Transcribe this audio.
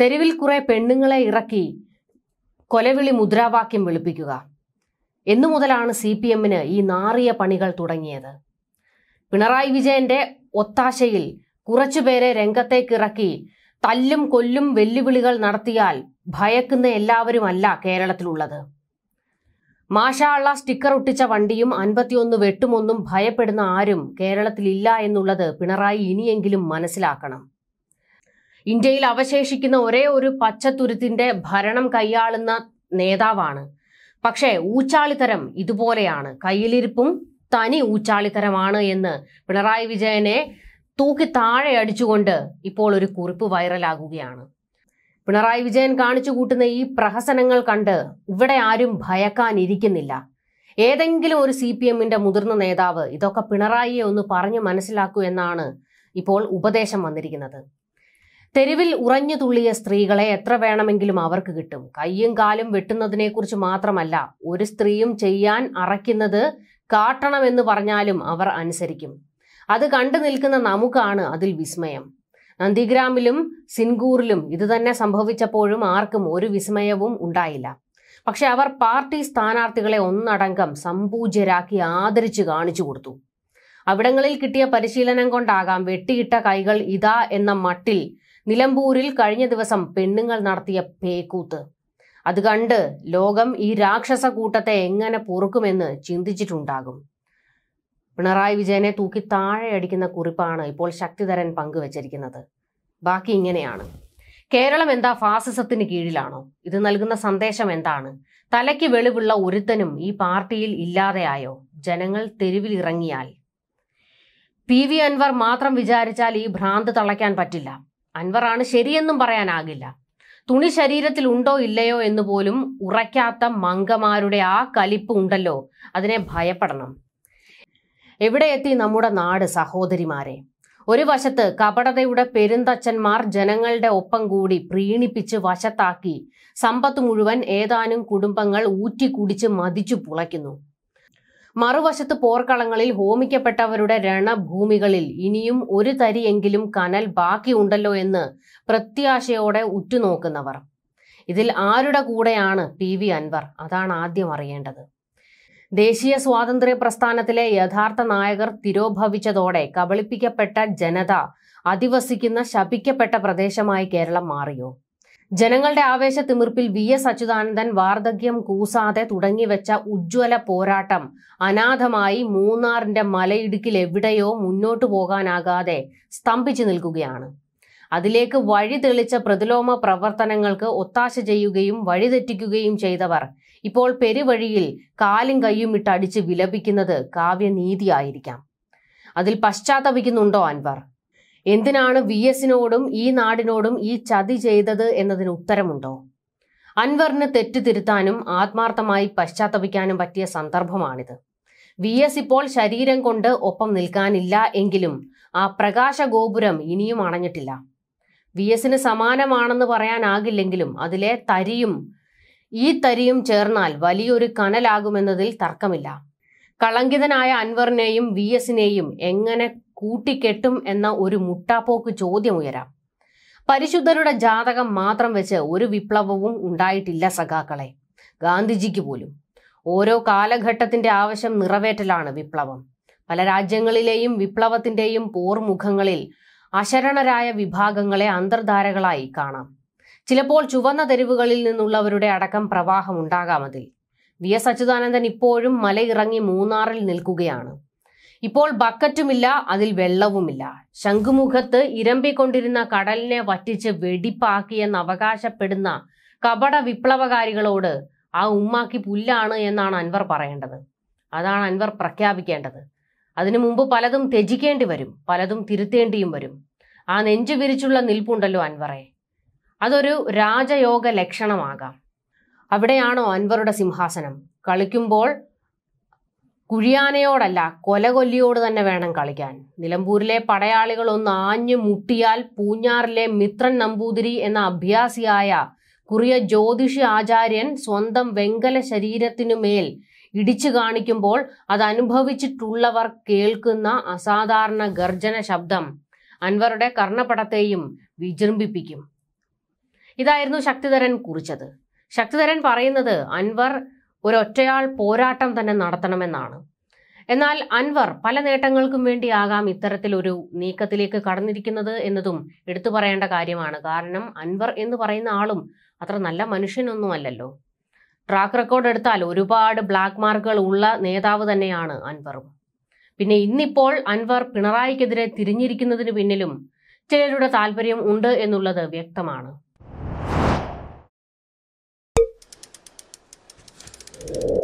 തെരുവിൽ കുറെ പെണ്ണുങ്ങളെ ഇറക്കി കൊലവിളി മുദ്രാവാക്യം വെളുപ്പിക്കുക എന്നുമുതലാണ് സി പി എമ്മിന് ഈ നാറിയ പണികൾ തുടങ്ങിയത് പിണറായി വിജയന്റെ ഒത്താശയിൽ കുറച്ചുപേരെ രംഗത്തേക്കിറക്കി തല്ലും കൊല്ലും വെല്ലുവിളികൾ നടത്തിയാൽ ഭയക്കുന്ന എല്ലാവരുമല്ല കേരളത്തിലുള്ളത് മാഷാള്ള സ്റ്റിക്കർ ഒട്ടിച്ച വണ്ടിയും അൻപത്തിയൊന്ന് വെട്ടുമൊന്നും ഭയപ്പെടുന്ന ആരും കേരളത്തിലില്ല എന്നുള്ളത് പിണറായി ഇനിയെങ്കിലും മനസ്സിലാക്കണം ഇന്ത്യയിൽ അവശേഷിക്കുന്ന ഒരേ ഒരു പച്ചത്തുരുത്തിന്റെ ഭരണം കൈയാളുന്ന നേതാവാണ് പക്ഷേ ഊച്ചാളിത്തരം ഇതുപോലെയാണ് കയ്യിലിരിപ്പും തനി ഊച്ചാളിത്തരമാണ് എന്ന് പിണറായി വിജയനെ തൂക്കി താഴെ അടിച്ചുകൊണ്ട് ഇപ്പോൾ ഒരു കുറിപ്പ് വൈറലാകുകയാണ് പിണറായി വിജയൻ കാണിച്ചു കൂട്ടുന്ന ഈ പ്രഹസനങ്ങൾ കണ്ട് ഇവിടെ ആരും ഭയക്കാനിരിക്കുന്നില്ല ഏതെങ്കിലും ഒരു സി പി എമ്മിന്റെ മുതിർന്ന നേതാവ് ഇതൊക്കെ പിണറായിയെ ഒന്ന് പറഞ്ഞു മനസ്സിലാക്കൂ എന്നാണ് ഇപ്പോൾ ഉപദേശം വന്നിരിക്കുന്നത് തെരുവിൽ ഉറഞ്ഞു തുള്ളിയ സ്ത്രീകളെ എത്ര വേണമെങ്കിലും അവർക്ക് കിട്ടും കയ്യും കാലും വെട്ടുന്നതിനെക്കുറിച്ച് മാത്രമല്ല ഒരു സ്ത്രീയും ചെയ്യാൻ അറയ്ക്കുന്നത് കാട്ടണമെന്ന് പറഞ്ഞാലും അവർ അനുസരിക്കും അത് കണ്ടു നിൽക്കുന്ന നമുക്കാണ് അതിൽ വിസ്മയം നന്ദിഗ്രാമിലും സിൻഗൂറിലും ഇതുതന്നെ സംഭവിച്ചപ്പോഴും ആർക്കും ഒരു വിസ്മയവും ഉണ്ടായില്ല പക്ഷെ അവർ പാർട്ടി സ്ഥാനാർത്ഥികളെ ഒന്നടങ്കം സമ്പൂജ്യരാക്കി ആദരിച്ചു കാണിച്ചു കൊടുത്തു അവിടങ്ങളിൽ കിട്ടിയ പരിശീലനം കൊണ്ടാകാം വെട്ടിയിട്ട കൈകൾ ഇതാ എന്ന മട്ടിൽ നിലമ്പൂരിൽ കഴിഞ്ഞ ദിവസം പെണ്ണുങ്ങൾ നടത്തിയ പേക്കൂത്ത് അത് കണ്ട് ലോകം ഈ രാക്ഷസ കൂട്ടത്തെ എങ്ങനെ പൊറുക്കുമെന്ന് ചിന്തിച്ചിട്ടുണ്ടാകും പിണറായി വിജയനെ തൂക്കി താഴെ അടിക്കുന്ന കുറിപ്പാണ് ഇപ്പോൾ ശക്തിധരൻ പങ്കുവച്ചിരിക്കുന്നത് ബാക്കി ഇങ്ങനെയാണ് കേരളം എന്താ ഫാസിസത്തിന് കീഴിലാണോ ഇത് നൽകുന്ന സന്ദേശം എന്താണ് തലയ്ക്ക് വെളിവുള്ള ഒരുത്തനും ഈ പാർട്ടിയിൽ ഇല്ലാതെയായോ ജനങ്ങൾ തെരുവിൽ ഇറങ്ങിയാൽ പി വി അൻവർ മാത്രം വിചാരിച്ചാൽ ഈ ഭ്രാന്ത് തളയ്ക്കാൻ പറ്റില്ല അൻവറാണ് ശരിയെന്നും പറയാനാകില്ല തുണി ശരീരത്തിൽ ഉണ്ടോ ഇല്ലയോ എന്ന് പോലും ഉറയ്ക്കാത്ത മങ്കമാരുടെ ആ കലിപ്പ് ഉണ്ടല്ലോ അതിനെ ഭയപ്പെടണം എവിടെ എത്തി നമ്മുടെ നാട് സഹോദരിമാരെ ഒരു വശത്ത് കപടതയുടെ പെരുന്തച്ഛന്മാർ ജനങ്ങളുടെ ഒപ്പം കൂടി പ്രീണിപ്പിച്ച് വശത്താക്കി സമ്പത്ത് മുഴുവൻ ഏതാനും കുടുംബങ്ങൾ ഊറ്റിക്കുടിച്ച് മതിച്ചു പുളയ്ക്കുന്നു മറുവശത്ത് പോർക്കളങ്ങളിൽ ഹോമിക്കപ്പെട്ടവരുടെ രണഭൂമികളിൽ ഇനിയും ഒരു തരിയെങ്കിലും കനൽ ബാക്കിയുണ്ടല്ലോ എന്ന് പ്രത്യാശയോടെ ഉറ്റുനോക്കുന്നവർ ഇതിൽ ആരുടെ കൂടെയാണ് പി വി അൻവർ അതാണ് ആദ്യം അറിയേണ്ടത് ദേശീയ സ്വാതന്ത്ര്യ പ്രസ്ഥാനത്തിലെ യഥാർത്ഥ നായകർ തിരോഭവിച്ചതോടെ കബളിപ്പിക്കപ്പെട്ട ജനത അധിവസിക്കുന്ന ശപിക്കപ്പെട്ട പ്രദേശമായി കേരളം മാറിയോ ജനങ്ങളുടെ ആവേശ തിമിർപ്പിൽ വി എസ് അച്യുതാനന്ദൻ വാർദ്ധക്യം കൂസാതെ തുടങ്ങിവെച്ച ഉജ്ജ്വല പോരാട്ടം അനാഥമായി മൂന്നാറിന്റെ മലയിടുക്കിൽ എവിടെയോ മുന്നോട്ടു പോകാനാകാതെ സ്തംഭിച്ചു നിൽക്കുകയാണ് അതിലേക്ക് വഴി തെളിച്ച പ്രതിലോമ പ്രവർത്തനങ്ങൾക്ക് ഒത്താശ ചെയ്യുകയും വഴിതെറ്റിക്കുകയും ചെയ്തവർ ഇപ്പോൾ പെരുവഴിയിൽ കാലും കൈയും ഇട്ടടിച്ച് വിലപിക്കുന്നത് കാവ്യനീതിയായിരിക്കാം അതിൽ പശ്ചാത്തപിക്കുന്നുണ്ടോ അൻവർ എന്തിനാണ് വി എസിനോടും ഈ നാടിനോടും ഈ ചതി ചെയ്തത് എന്നതിന് ഉത്തരമുണ്ടോ അൻവറിന് തെറ്റ് തിരുത്താനും ആത്മാർത്ഥമായി പശ്ചാത്തപിക്കാനും പറ്റിയ സന്ദർഭമാണിത് വി എസ് ഇപ്പോൾ ശരീരം കൊണ്ട് ഒപ്പം നിൽക്കാനില്ല എങ്കിലും ആ പ്രകാശ ഗോപുരം ഇനിയും അണഞ്ഞിട്ടില്ല വി എസിന് സമാനമാണെന്ന് പറയാനാകില്ലെങ്കിലും അതിലെ തരിയും ഈ തരിയും ചേർന്നാൽ വലിയൊരു കനലാകുമെന്നതിൽ തർക്കമില്ല കളങ്കിതനായ അൻവറിനെയും വി എസിനെയും എങ്ങനെ കൂട്ടിക്കെട്ടും എന്ന ഒരു മുട്ടാപ്പോക്ക് ഉയരാം പരിശുദ്ധരുടെ ജാതകം മാത്രം വെച്ച് ഒരു വിപ്ലവവും ഉണ്ടായിട്ടില്ല സഖാക്കളെ ഗാന്ധിജിക്ക് പോലും ഓരോ കാലഘട്ടത്തിന്റെ ആവശ്യം നിറവേറ്റലാണ് വിപ്ലവം പല രാജ്യങ്ങളിലെയും വിപ്ലവത്തിന്റെയും പോർമുഖങ്ങളിൽ അശരണരായ വിഭാഗങ്ങളെ അന്തർധാരകളായി കാണാം ചിലപ്പോൾ ചുവന്ന തെരുവുകളിൽ നിന്നുള്ളവരുടെ അടക്കം പ്രവാഹം ഉണ്ടാകാമതിൽ വി എസ് അച്യുതാനന്ദൻ ഇപ്പോഴും മലയിറങ്ങി മൂന്നാറിൽ നിൽക്കുകയാണ് ഇപ്പോൾ ബക്കറ്റുമില്ല അതിൽ വെള്ളവുമില്ല ശംഖുമുഖത്ത് ഇരമ്പിക്കൊണ്ടിരുന്ന കടലിനെ വറ്റിച്ച് വെടിപ്പാക്കിയെന്ന് അവകാശപ്പെടുന്ന കപട വിപ്ലവകാരികളോട് ആ ഉമ്മാക്കി പുല്ലാണ് എന്നാണ് അൻവർ പറയേണ്ടത് അതാണ് അൻവർ പ്രഖ്യാപിക്കേണ്ടത് അതിനു മുമ്പ് പലതും ത്യജിക്കേണ്ടി വരും പലതും തിരുത്തേണ്ടിയും വരും ആ നെഞ്ചു വിരിച്ചുള്ള നിൽപ്പുണ്ടല്ലോ അൻവറെ അതൊരു രാജയോഗ ലക്ഷണമാകാം അവിടെയാണോ അൻവറുടെ സിംഹാസനം കളിക്കുമ്പോൾ കുഴിയാനയോടല്ല കൊലകൊല്ലിയോട് തന്നെ വേണം കളിക്കാൻ നിലമ്പൂരിലെ പടയാളികൾ ഒന്ന് ആഞ്ഞു മുട്ടിയാൽ പൂഞ്ഞാറിലെ മിത്രൻ നമ്പൂതിരി എന്ന അഭ്യാസിയായ കുറിയ ജ്യോതിഷി ആചാര്യൻ സ്വന്തം വെങ്കല ശരീരത്തിനു മേൽ ഇടിച്ചു കാണിക്കുമ്പോൾ അത് അനുഭവിച്ചിട്ടുള്ളവർ കേൾക്കുന്ന അസാധാരണ ഗർജന ശബ്ദം അൻവറുടെ കർണപടത്തെയും വിജൃംഭിപ്പിക്കും ഇതായിരുന്നു ശക്തിധരൻ കുറിച്ചത് ശക്തിധരൻ പറയുന്നത് അൻവർ ഒരൊറ്റയാൾ പോരാട്ടം തന്നെ നടത്തണമെന്നാണ് എന്നാൽ അൻവർ പല നേട്ടങ്ങൾക്കും വേണ്ടിയാകാം ഇത്തരത്തിലൊരു നീക്കത്തിലേക്ക് കടന്നിരിക്കുന്നത് എന്നതും എടുത്തു പറയേണ്ട കാര്യമാണ് കാരണം അൻവർ എന്ന് പറയുന്ന ആളും അത്ര നല്ല മനുഷ്യനൊന്നും അല്ലല്ലോ ട്രാക്ക് റെക്കോർഡ് എടുത്താൽ ഒരുപാട് ബ്ലാക്ക് മാർക്കുകൾ ഉള്ള നേതാവ് തന്നെയാണ് അൻവറും പിന്നെ ഇന്നിപ്പോൾ അൻവർ പിണറായിക്കെതിരെ തിരിഞ്ഞിരിക്കുന്നതിന് പിന്നിലും ചിലരുടെ താല്പര്യം ഉണ്ട് എന്നുള്ളത് വ്യക്തമാണ് you